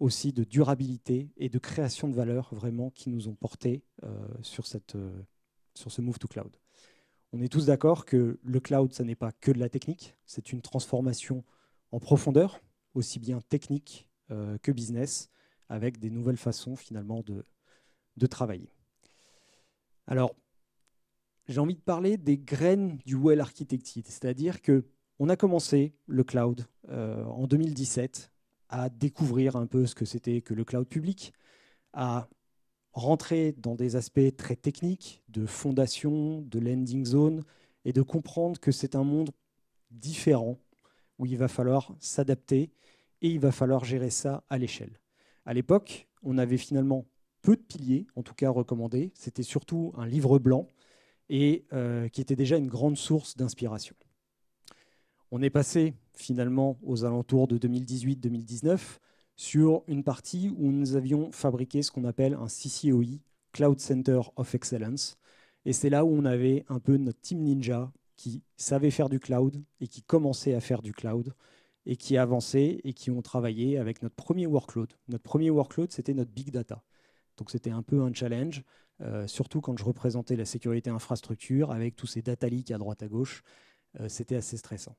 aussi de durabilité et de création de valeur vraiment qui nous ont portés euh, sur, cette, euh, sur ce move to cloud. On est tous d'accord que le cloud, ça n'est pas que de la technique, c'est une transformation en profondeur, aussi bien technique euh, que business, avec des nouvelles façons finalement de, travailler. Alors, j'ai envie de parler des graines du Well Architected, c'est-à-dire que on a commencé le cloud en 2017 à découvrir un peu ce que c'était que le cloud public, à rentrer dans des aspects très techniques de fondation, de landing zone, et de comprendre que c'est un monde différent où il va falloir s'adapter et il va falloir gérer ça à l'échelle. À l'époque, on avait finalement peu de piliers, en tout cas recommandés. C'était surtout un livre blanc et euh, qui était déjà une grande source d'inspiration. On est passé finalement aux alentours de 2018-2019 sur une partie où nous avions fabriqué ce qu'on appelle un CCOI, e, Cloud Center of Excellence. Et c'est là où on avait un peu notre team ninja qui savait faire du cloud et qui commençait à faire du cloud et qui avançait et qui ont travaillé avec notre premier workload. Notre premier workload, c'était notre big data. Donc c'était un peu un challenge, euh, surtout quand je représentais la sécurité infrastructure avec tous ces data leaks à droite à gauche. Euh, c'était assez stressant.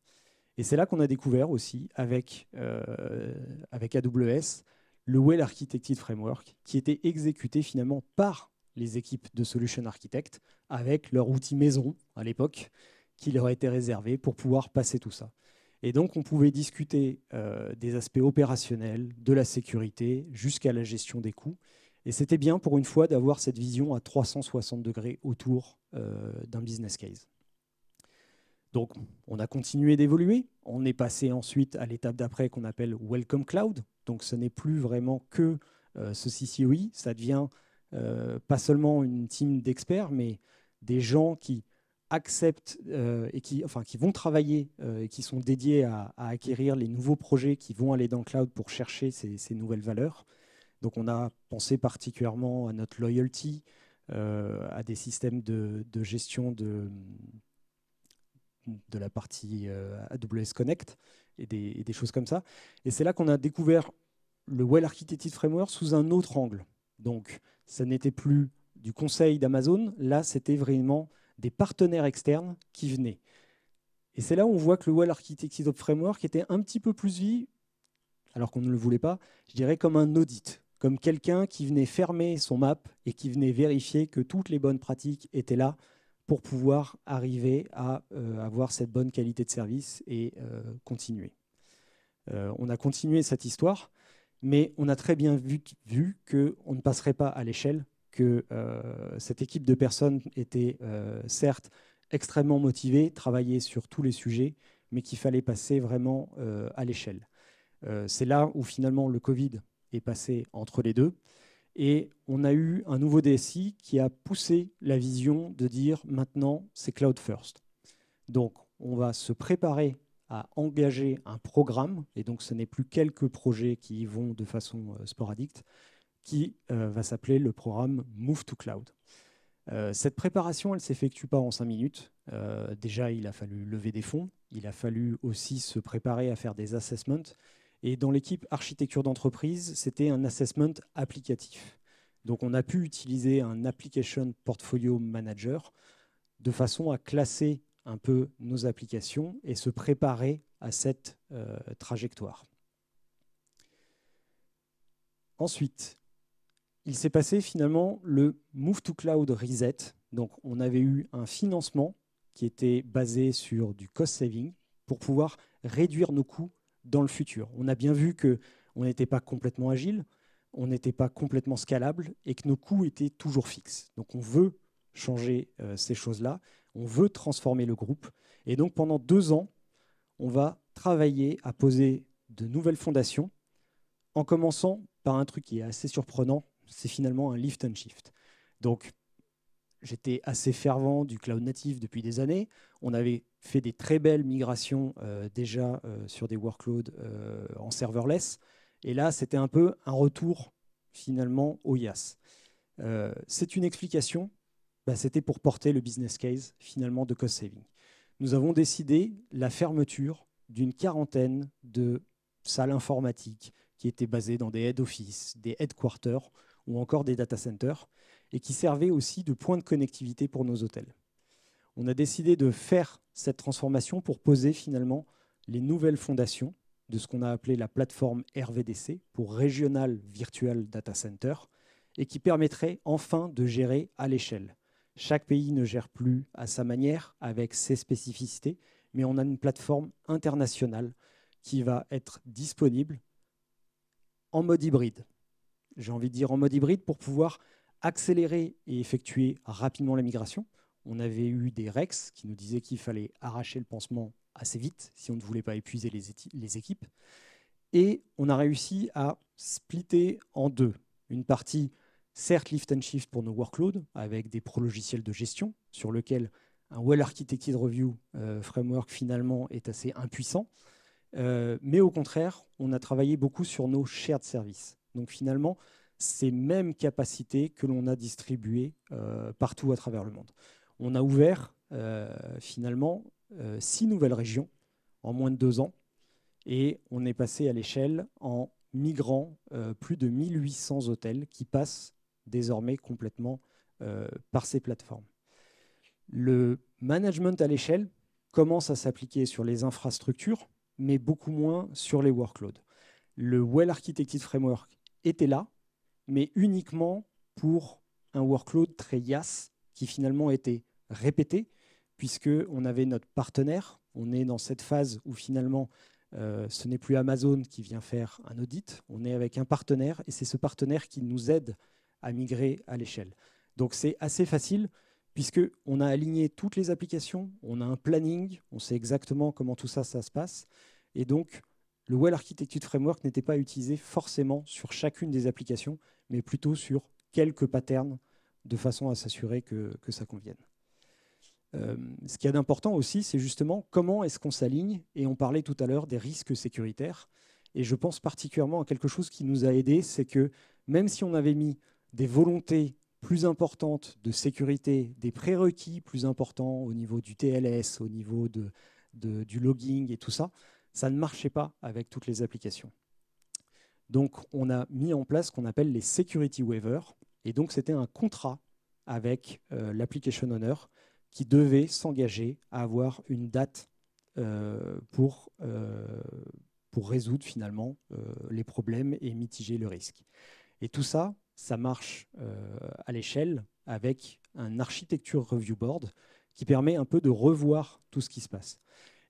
Et c'est là qu'on a découvert aussi avec, euh, AWS le Well Architected Framework qui était exécuté finalement par les équipes de Solution Architect avec leur outil maison à l'époque qui leur était réservé pour pouvoir passer tout ça. Et donc on pouvait discuter euh, des aspects opérationnels, de la sécurité jusqu'à la gestion des coûts. Et c'était bien pour une fois d'avoir cette vision à 360 degrés autour euh, d'un business case. Donc, on a continué d'évoluer. On est passé ensuite à l'étape d'après qu'on appelle Welcome Cloud. Donc, ce n'est plus vraiment que euh, ce CCOI. E. Ça devient euh, pas seulement une team d'experts, mais des gens qui acceptent euh, et qui, enfin, qui vont travailler et qui sont dédiés à, acquérir les nouveaux projets qui vont aller dans le cloud pour chercher ces, nouvelles valeurs. Donc, on a pensé particulièrement à notre loyalty, à des systèmes de gestion de de la partie euh, AWS Connect et des, choses comme ça. Et c'est là qu'on a découvert le Well Architected Framework sous un autre angle. Donc, ça n'était plus du conseil d'Amazon, là, c'était vraiment des partenaires externes qui venaient. Et c'est là où on voit que le Well Architected Framework était un petit peu plus vie, alors qu'on ne le voulait pas, je dirais comme un audit, comme quelqu'un qui venait fermer son map et qui venait vérifier que toutes les bonnes pratiques étaient là pour pouvoir arriver à euh, avoir cette bonne qualité de service et euh, continuer. Euh, on a continué cette histoire, mais on a très bien vu, que qu'on ne passerait pas à l'échelle, que cette équipe de personnes était certes extrêmement motivée, travaillait sur tous les sujets, mais qu'il fallait passer vraiment à l'échelle. c'est là où finalement le Covid est passé entre les deux. Et on a eu un nouveau DSI qui a poussé la vision de dire maintenant c'est cloud first. Donc on va se préparer à engager un programme, et donc ce n'est plus quelques projets qui y vont de façon euh, sporadique, qui euh, va s'appeler le programme Move to Cloud. Euh, cette préparation, elle ne s'effectue pas en cinq minutes. déjà, il a fallu lever des fonds, il a fallu aussi se préparer à faire des assessments, et dans l'équipe architecture d'entreprise, c'était un assessment applicatif. Donc on a pu utiliser un application portfolio manager de façon à classer un peu nos applications et se préparer à cette euh, trajectoire. Ensuite, il s'est passé finalement le Move to Cloud Reset. Donc on avait eu un financement qui était basé sur du cost saving pour pouvoir réduire nos coûts dans le futur. On a bien vu que on n'était pas complètement agile, on n'était pas complètement scalable et que nos coûts étaient toujours fixes. Donc on veut changer euh, ces choses-là, on veut transformer le groupe. Et donc pendant deux ans, on va travailler à poser de nouvelles fondations en commençant par un truc qui est assez surprenant, c'est finalement un lift and shift. Donc j'étais assez fervent du cloud natif depuis des années. On avait fait des très belles migrations euh, déjà euh, sur des workloads euh, en serverless. Et là, c'était un peu un retour finalement au IaaS. c'est une explication. Bah, c'était pour porter le business case finalement de cost saving. Nous avons décidé la fermeture d'une quarantaine de salles informatiques qui étaient basées dans des head office, des headquarters ou encore des data centers et qui servait aussi de point de connectivité pour nos hôtels. On a décidé de faire cette transformation pour poser finalement les nouvelles fondations de ce qu'on a appelé la plateforme RVDC pour régional Virtual Data Center et qui permettrait enfin de gérer à l'échelle. Chaque pays ne gère plus à sa manière, avec ses spécificités, mais on a une plateforme internationale qui va être disponible en mode hybride. J'ai envie de dire en mode hybride pour pouvoir accélérer et effectuer rapidement la migration. On avait eu des REX qui nous disaient qu'il fallait arracher le pansement assez vite si on ne voulait pas épuiser les, les équipes. Et on a réussi à splitter en deux une partie, certes lift and shift pour nos workloads, avec des pro-logiciels de gestion sur lequel un well-architected review euh, framework finalement est assez impuissant. Euh, mais au contraire, on a travaillé beaucoup sur nos shared services. Donc finalement, ces mêmes capacités que l'on a distribuées euh, partout à travers le monde. On a ouvert euh, finalement euh, six nouvelles régions en moins de deux ans et on est passé à l'échelle en migrant plus de 1800 hôtels qui passent désormais complètement par ces plateformes. Le management à l'échelle commence à s'appliquer sur les infrastructures, mais beaucoup moins sur les workloads. Le Well Architected Framework était là, mais uniquement pour un workload très YAS qui finalement était répété, puisqu'on avait notre partenaire. On est dans cette phase où finalement, euh, ce n'est plus Amazon qui vient faire un audit, on est avec un partenaire et c'est ce partenaire qui nous aide à migrer à l'échelle. Donc c'est assez facile puisqu'on a aligné toutes les applications, on a un planning, on sait exactement comment tout ça, ça se passe. Et donc, le Well Architected Framework n'était pas utilisé forcément sur chacune des applications, mais plutôt sur quelques patterns de façon à s'assurer que, ça convienne. Euh, ce qu'il y a d'important aussi, c'est justement comment est-ce qu'on s'aligne, et on parlait tout à l'heure des risques sécuritaires, et je pense particulièrement à quelque chose qui nous a aidé, c'est que même si on avait mis des volontés plus importantes de sécurité, des prérequis plus importants au niveau du TLS, au niveau du logging et tout ça, ça ne marchait pas avec toutes les applications. Donc on a mis en place ce qu'on appelle les security waivers, et donc c'était un contrat avec euh, l'application owner qui devait s'engager à avoir une date euh, pour, euh, pour résoudre finalement les problèmes et mitiger le risque. Et tout ça, ça marche à l'échelle avec un architecture review board qui permet un peu de revoir tout ce qui se passe.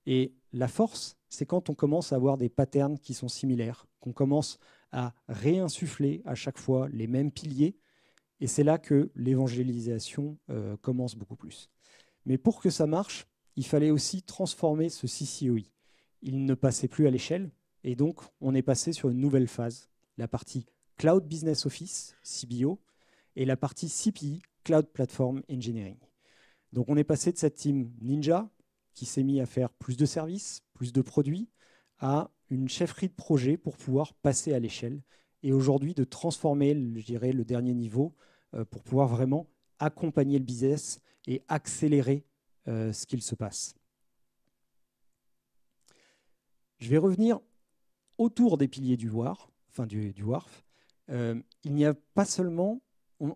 Et la force, c'est quand on commence à avoir des patterns qui sont similaires, qu'on commence à réinsuffler à chaque fois les mêmes piliers. Et c'est là que l'évangélisation euh, commence beaucoup plus. Mais pour que ça marche, il fallait aussi transformer ce CCOI. Il ne passait plus à l'échelle, et donc on est passé sur une nouvelle phase, la partie Cloud Business Office, CBO, et la partie CPI, Cloud Platform Engineering. Donc on est passé de cette team Ninja, qui s'est mis à faire plus de services, plus de produits, à une chefferie de projet pour pouvoir passer à l'échelle et aujourd'hui de transformer, je dirais, le dernier niveau euh, pour pouvoir vraiment accompagner le business et accélérer euh, ce qu'il se passe. Je vais revenir autour des piliers du Enfin du WARF. Euh, il n'y a pas seulement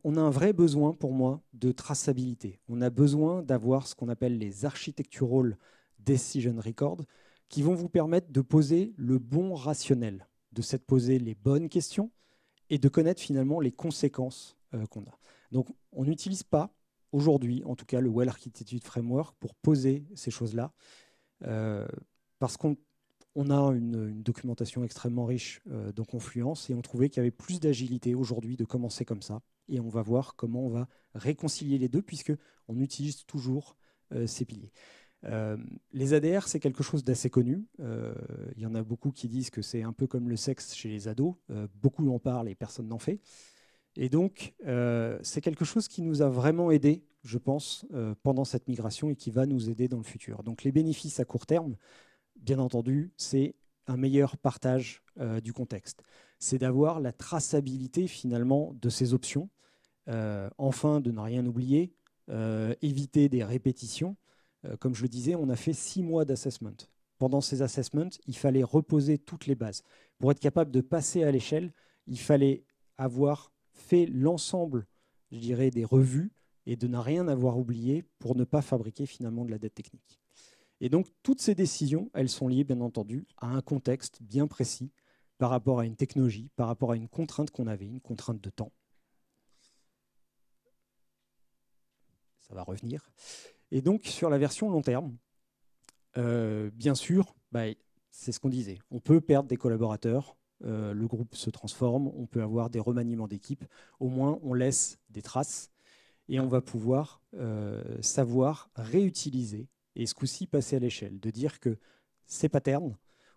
on, a un vrai besoin, pour moi, de traçabilité. On a besoin d'avoir ce qu'on appelle les architectural decision records, qui vont vous permettre de poser le bon rationnel, de se poser les bonnes questions et de connaître finalement les conséquences euh, qu'on a. Donc, on n'utilise pas aujourd'hui, en tout cas, le Well Architecture Framework pour poser ces choses-là, euh, parce qu'on on a une, documentation extrêmement riche euh, dans Confluence et on trouvait qu'il y avait plus d'agilité aujourd'hui de commencer comme ça et on va voir comment on va réconcilier les deux puisque on utilise toujours euh, ces piliers. Euh, les ADR, c'est quelque chose d'assez connu. Euh, il y en a beaucoup qui disent que c'est un peu comme le sexe chez les ados. beaucoup en parlent et personne n'en fait. Et donc, c'est quelque chose qui nous a vraiment aidé, je pense, pendant cette migration et qui va nous aider dans le futur. Donc, les bénéfices à court terme, bien entendu, c'est un meilleur partage du contexte. C'est d'avoir la traçabilité finalement de ces options euh, enfin, de ne rien oublier, euh, éviter des répétitions. Euh, comme je le disais, on a fait six mois d'assessment. Pendant ces assessments, il fallait reposer toutes les bases. Pour être capable de passer à l'échelle, il fallait avoir fait l'ensemble, je dirais, des revues et de ne rien avoir oublié pour ne pas fabriquer finalement de la dette technique. Et donc toutes ces décisions, elles sont liées bien entendu à un contexte bien précis par rapport à une technologie, par rapport à une contrainte qu'on avait, une contrainte de temps, ça va revenir. Et donc, sur la version long terme, euh, bien sûr, bah, c'est ce qu'on disait, on peut perdre des collaborateurs, euh, le groupe se transforme, on peut avoir des remaniements d'équipe, au moins on laisse des traces et on va pouvoir euh, savoir réutiliser et ce coup-ci passer à l'échelle, de dire que ces patterns,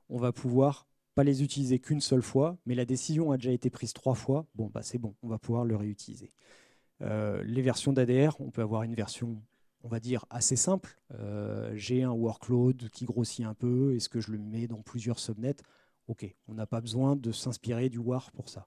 on va pouvoir pas les utiliser qu'une seule fois, mais la décision a déjà été prise trois fois, bon, bah, c'est bon, on va pouvoir le réutiliser. Euh, les versions d'ADR, on peut avoir une version, on va dire, assez simple. Euh, j'ai un workload qui grossit un peu, est-ce que je le mets dans plusieurs subnets Ok, on n'a pas besoin de s'inspirer du WAR pour ça.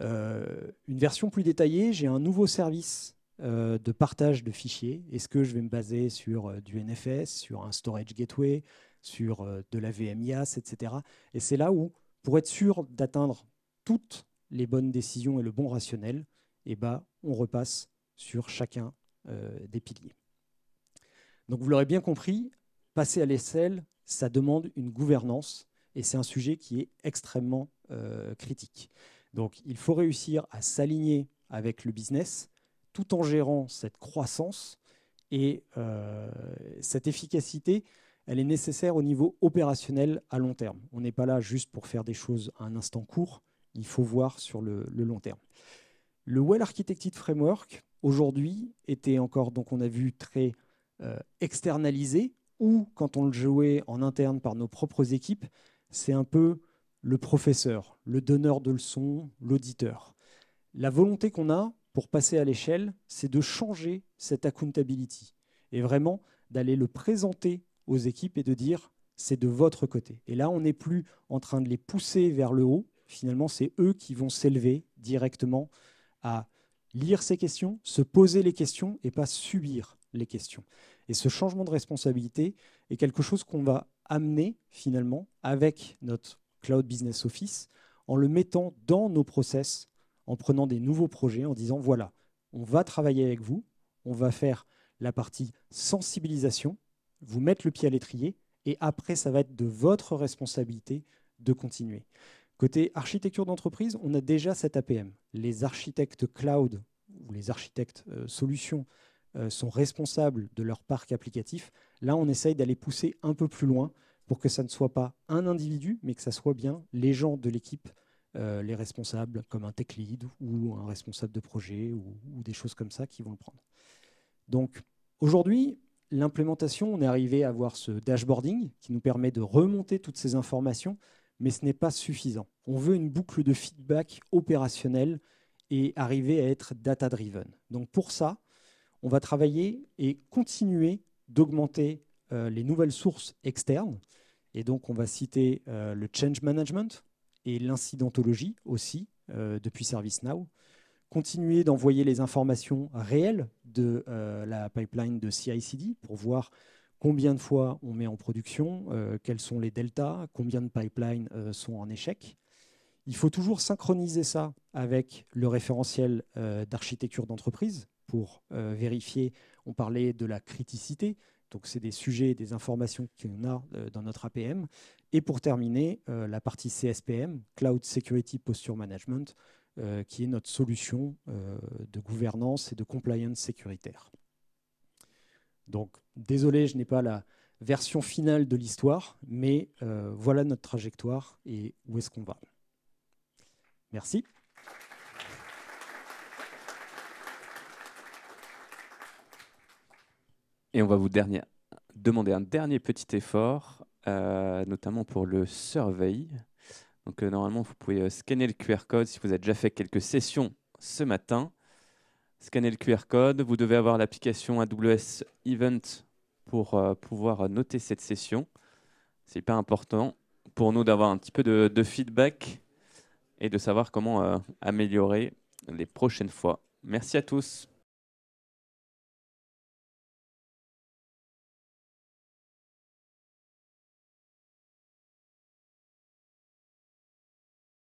Euh, une version plus détaillée, j'ai un nouveau service de partage de fichiers. Est-ce que je vais me baser sur du NFS, sur un storage gateway, sur de la VMIAS, etc. Et c'est là où, pour être sûr d'atteindre toutes les bonnes décisions et le bon rationnel, eh ben, on repasse sur chacun euh, des piliers. Donc vous l'aurez bien compris, passer à l'ESL, ça demande une gouvernance et c'est un sujet qui est extrêmement euh, critique. Donc il faut réussir à s'aligner avec le business tout en gérant cette croissance et euh, cette efficacité, elle est nécessaire au niveau opérationnel à long terme. On n'est pas là juste pour faire des choses à un instant court, il faut voir sur le long terme. Le Well Architected Framework, aujourd'hui, était encore, donc on a vu, très euh, externalisé, ou quand on le jouait en interne par nos propres équipes, c'est un peu le professeur, le donneur de leçons, l'auditeur. La volonté qu'on a pour passer à l'échelle, c'est de changer cette accountability et vraiment d'aller le présenter aux équipes et de dire c'est de votre côté. Et là, on n'est plus en train de les pousser vers le haut. Finalement, c'est eux qui vont s'élever directement à lire ces questions, se poser les questions et pas subir les questions. Et ce changement de responsabilité est quelque chose qu'on va amener finalement avec notre Cloud Business Office en le mettant dans nos process, en prenant des nouveaux projets, en disant voilà, on va travailler avec vous, on va faire la partie sensibilisation, vous mettre le pied à l'étrier, et après, ça va être de votre responsabilité de continuer. Côté architecture d'entreprise, on a déjà cette APM. Les architectes cloud ou les architectes euh, solutions euh, sont responsables de leur parc applicatif. Là, on essaye d'aller pousser un peu plus loin pour que ça ne soit pas un individu, mais que ça soit bien les gens de l'équipe, euh, les responsables, comme un tech lead ou un responsable de projet ou, ou des choses comme ça qui vont le prendre. Donc, aujourd'hui, l'implémentation, on est arrivé à avoir ce dashboarding qui nous permet de remonter toutes ces informations mais ce n'est pas suffisant. On veut une boucle de feedback opérationnelle et arriver à être data-driven. Donc pour ça, on va travailler et continuer d'augmenter euh, les nouvelles sources externes. Et donc on va citer euh, le change management et l'incidentologie aussi euh, depuis ServiceNow. Continuer d'envoyer les informations réelles de la pipeline de CI/CD pour voir combien de fois on met en production, euh, quels sont les deltas, combien de pipelines euh, sont en échec. Il faut toujours synchroniser ça avec le référentiel euh, d'architecture d'entreprise pour vérifier, on parlait de la criticité, donc c'est des sujets, des informations qu'on a dans notre APM. Et pour terminer, la partie CSPM, Cloud Security Posture Management, qui est notre solution de gouvernance et de compliance sécuritaire. Donc, désolé, je n'ai pas la version finale de l'histoire, mais euh, voilà notre trajectoire et où est-ce qu'on va. Merci. Et on va vous demander un dernier petit effort, euh, notamment pour le surveil. Donc euh, normalement, vous pouvez scanner le QR code si vous avez déjà fait quelques sessions ce matin. Scanner le QR code. Vous devez avoir l'application AWS Event pour euh, pouvoir euh, noter cette session. C'est hyper important pour nous d'avoir un petit peu de, feedback et de savoir comment euh, améliorer les prochaines fois. Merci à tous.